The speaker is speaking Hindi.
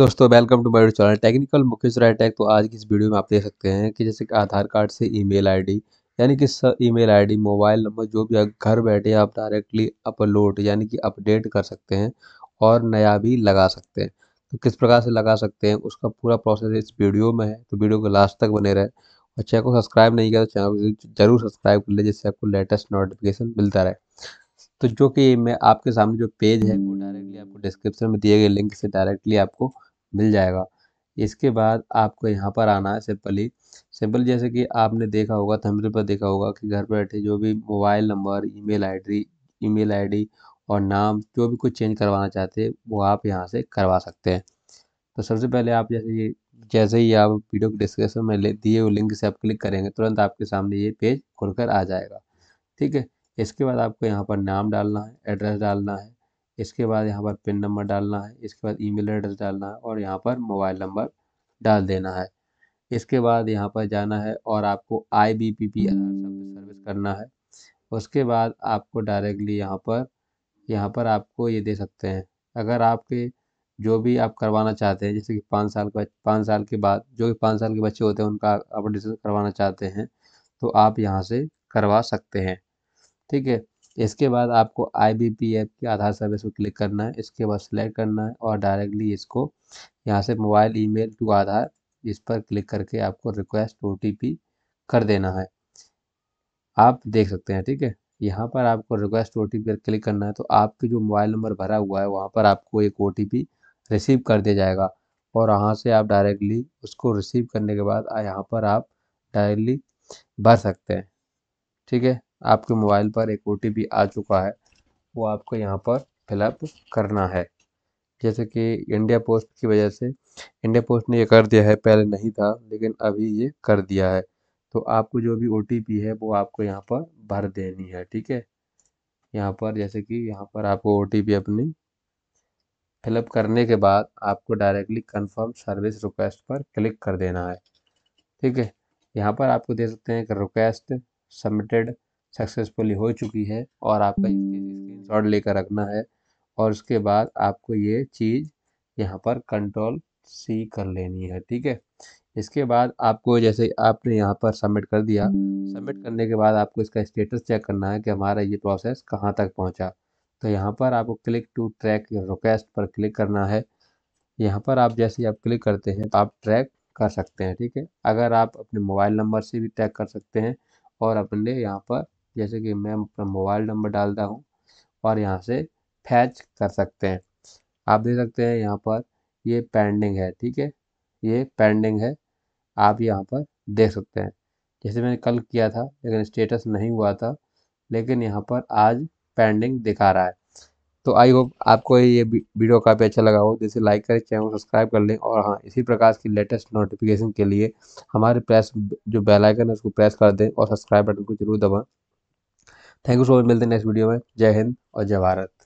दोस्तों welcome to my channel technical Rai tech तो आज की इस वीडियो में आप देख सकते हैं कि जैसे कि आधार कार्ड से ईमेल आईडी यानी कि ईमेल आईडी मोबाइल नंबर जो भी घर बैठे आप डायरेक्टली अपलोड यानी कि अपडेट कर सकते हैं और नया भी लगा सकते हैं तो किस प्रकार से लगा सकते हैं उसका पूरा प्रोसेस इस वीडियो में है तो वीडियो को लास्ट तक बने रहे और चैनल को सब्सक्राइब नहीं किया तो चैनल को जरूर सब्सक्राइब कर ले जिससे आपको लेटेस्ट नोटिफिकेशन मिलता रहे तो जो कि मैं आपके सामने जो पेज है वो डायरेक्टली आपको डिस्क्रिप्शन में दिए गए लिंक से डायरेक्टली आपको मिल जाएगा इसके बाद आपको यहाँ पर आना है सिंपली सिंपल जैसे कि आपने देखा होगा थंबनेल पर देखा होगा कि घर पर बैठे जो भी mobile number email ID email ID और नाम जो भी कुछ चेंज करवाना चाहते हैं वो आप यहाँ से करवा सकते हैं तो सबसे पहले आप जैसे ये जैसे ही आप वीडियो के डिस्क्रिप्शन में ले दिए हुए लिंक से आप क्लिक करेंगे तुरंत आपके सामने ये पेज खुलकर आ जाएगा ठीक है इसके बाद आपको यहाँ पर नाम डालना है एड्रेस डालना है इसके बाद यहाँ पर पिन नंबर डालना है इसके बाद ईमेल एड्रेस डालना है और यहाँ पर मोबाइल नंबर डाल देना है इसके बाद यहाँ पर जाना है और आपको I B P P service करना है उसके बाद आपको डायरेक्टली यहाँ पर यहाँ पर आपको ये दे सकते हैं अगर आपके जो भी आप करवाना चाहते हैं जैसे कि पाँच साल का पाँच साल के बाद जो भी पाँच साल के बच्चे होते हैं उनका अपडेशन करवाना चाहते हैं तो आप यहाँ से करवा सकते हैं ठीक है इसके बाद आपको आई बी पी एफ के आधार सर्विस को क्लिक करना है इसके बाद सिलेक्ट करना है और डायरेक्टली इसको यहाँ से मोबाइल ईमेल टू आधार इस पर क्लिक करके आपको रिक्वेस्ट ओ कर देना है आप देख सकते हैं ठीक है यहाँ पर आपको रिक्वेस्ट ओ पर क्लिक करना है तो आपके जो मोबाइल नंबर भरा हुआ है वहाँ पर आपको एक ओ रिसीव कर दिया जाएगा और वहाँ से आप डायरेक्टली उसको रिसीव करने के बाद यहाँ पर आप डायरेक्टली भर सकते हैं ठीक है आपके मोबाइल पर एक ओ आ चुका है वो आपको यहाँ पर फिलअप करना है जैसे कि इंडिया पोस्ट की वजह से इंडिया पोस्ट ने ये कर दिया है पहले नहीं था लेकिन अभी ये कर दिया है तो आपको जो भी ओ है वो आपको यहाँ पर भर देनी है ठीक है यहाँ पर जैसे कि यहाँ पर आपको ओ अपनी फिलअप करने के बाद आपको डायरेक्टली कंफर्म सर्विस रिक्वेस्ट पर क्लिक कर देना है ठीक है यहाँ पर आपको दे सकते हैं एक रिक्वेस्ट सबमिटेड सक्सेसफुली हो चुकी है और आपका स्क्रीन शॉट लेकर रखना है और उसके बाद आपको ये चीज़ यहाँ पर कंट्रोल सी कर लेनी है ठीक है इसके बाद आपको जैसे आपने यहाँ पर सबमिट कर दिया सबमिट करने के बाद आपको इसका स्टेटस चेक करना है कि हमारा ये प्रोसेस कहाँ तक पहुँचा तो यहाँ पर आपको क्लिक टू ट्रैक रिक्वेस्ट पर क्लिक करना है यहाँ पर आप जैसे आप क्लिक करते हैं तो आप ट्रैक कर सकते हैं ठीक है अगर आप अपने मोबाइल नंबर से भी ट्रैक कर सकते हैं और अपने यहाँ पर जैसे कि मैं अपना मोबाइल नंबर डालता हूँ और यहाँ से फैच कर सकते हैं आप देख सकते हैं यहाँ पर ये पेंडिंग है ठीक है ये पेंडिंग है आप यहाँ पर देख सकते हैं जैसे मैंने कल किया था लेकिन स्टेटस नहीं हुआ था लेकिन यहाँ पर आज पेंडिंग दिखा रहा है तो आई होप आपको ये वीडियो काफ़ी अच्छा लगा हो जैसे लाइक करें चैनल सब्सक्राइब कर लें और हाँ इसी प्रकार की लेटेस्ट नोटिफिकेशन के लिए हमारे प्रेस जो बेल आइकन है उसको प्रेस कर दें और सब्सक्राइब बटन को जरूर दबाएं थैंक यू सो मच मिलते हैं नेक्स्ट वीडियो में जय हिंद और जय भारत